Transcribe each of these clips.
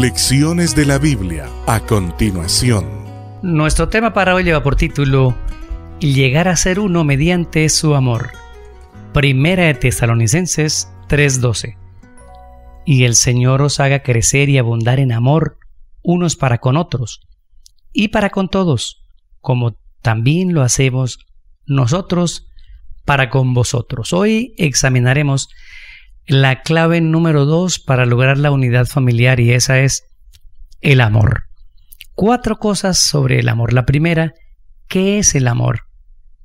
Lecciones de la Biblia a continuación. Nuestro tema para hoy lleva por título Llegar a ser uno mediante su amor. Primera de Tesalonicenses 3:12. Y el Señor os haga crecer y abundar en amor unos para con otros y para con todos, como también lo hacemos nosotros para con vosotros. Hoy examinaremos la clave número dos para lograr la unidad familiar y esa es el amor. Cuatro cosas sobre el amor. La primera, ¿qué es el amor?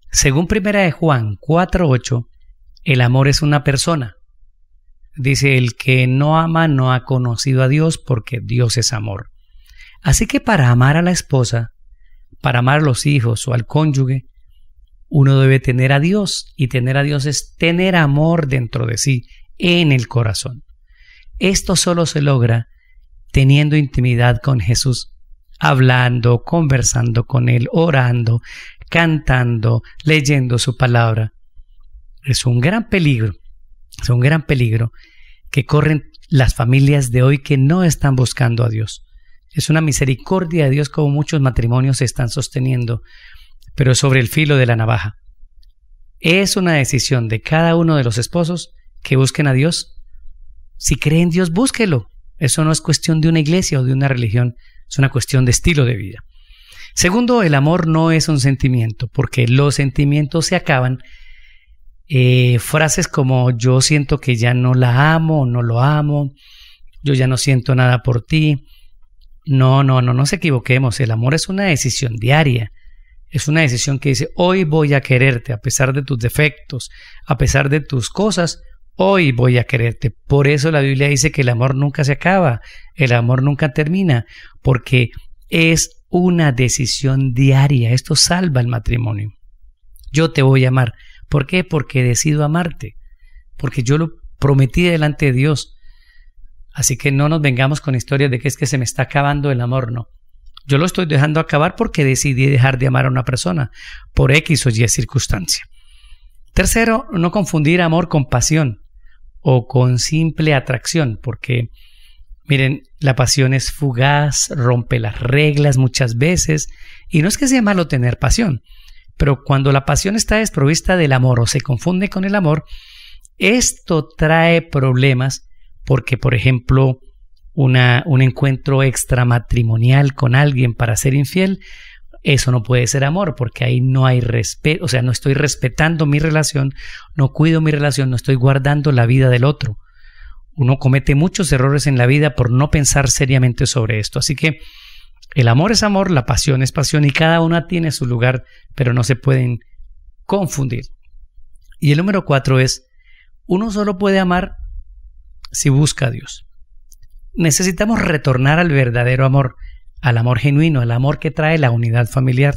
Según primera de Juan 4.8, el amor es una persona. Dice, el que no ama no ha conocido a Dios porque Dios es amor. Así que para amar a la esposa, para amar a los hijos o al cónyuge, uno debe tener a Dios y tener a Dios es tener amor dentro de sí, en el corazón. Esto solo se logra teniendo intimidad con Jesús, hablando, conversando con Él, orando, cantando, leyendo su palabra. Es un gran peligro, es un gran peligro que corren las familias de hoy que no están buscando a Dios. Es una misericordia de Dios como muchos matrimonios se están sosteniendo, pero sobre el filo de la navaja. Es una decisión de cada uno de los esposos que busquen a Dios. Si cree en Dios, búsquelo. Eso no es cuestión de una iglesia o de una religión, es una cuestión de estilo de vida. Segundo, el amor no es un sentimiento, porque los sentimientos se acaban. Eh, frases como yo siento que ya no la amo, no lo amo, yo ya no siento nada por ti. No, no, no, no nos equivoquemos. El amor es una decisión diaria. Es una decisión que dice, hoy voy a quererte a pesar de tus defectos, a pesar de tus cosas, hoy voy a quererte. Por eso la Biblia dice que el amor nunca se acaba, el amor nunca termina, porque es una decisión diaria. Esto salva el matrimonio. Yo te voy a amar. ¿Por qué? Porque decido amarte, porque yo lo prometí delante de Dios. Así que no nos vengamos con historias de que es que se me está acabando el amor, no. Yo lo estoy dejando acabar porque decidí dejar de amar a una persona por X o Y circunstancia. Tercero, no confundir amor con pasión o con simple atracción, porque miren, la pasión es fugaz, rompe las reglas muchas veces, y no es que sea malo tener pasión, pero cuando la pasión está desprovista del amor o se confunde con el amor, esto trae problemas porque, por ejemplo, una, un encuentro extramatrimonial con alguien para ser infiel eso no puede ser amor porque ahí no hay respeto, o sea, no estoy respetando mi relación, no cuido mi relación, no estoy guardando la vida del otro. Uno comete muchos errores en la vida por no pensar seriamente sobre esto. Así que el amor es amor, la pasión es pasión y cada una tiene su lugar, pero no se pueden confundir. Y el número cuatro es, uno solo puede amar si busca a Dios. Necesitamos retornar al verdadero amor al amor genuino, al amor que trae la unidad familiar.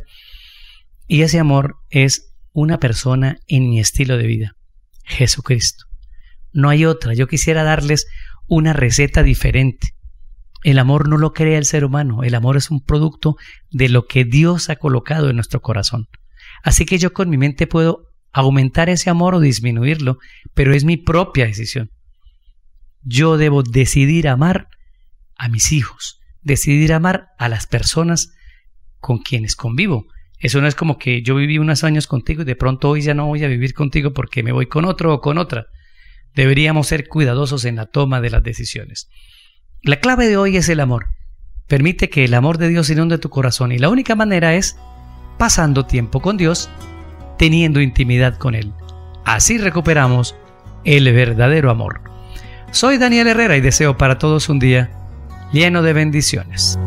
Y ese amor es una persona en mi estilo de vida, Jesucristo. No hay otra. Yo quisiera darles una receta diferente. El amor no lo crea el ser humano, el amor es un producto de lo que Dios ha colocado en nuestro corazón. Así que yo con mi mente puedo aumentar ese amor o disminuirlo, pero es mi propia decisión. Yo debo decidir amar a mis hijos, decidir amar a las personas con quienes convivo. Eso no es como que yo viví unos años contigo y de pronto hoy ya no voy a vivir contigo porque me voy con otro o con otra. Deberíamos ser cuidadosos en la toma de las decisiones. La clave de hoy es el amor. Permite que el amor de Dios inunde tu corazón y la única manera es pasando tiempo con Dios, teniendo intimidad con Él. Así recuperamos el verdadero amor. Soy Daniel Herrera y deseo para todos un día lleno de bendiciones.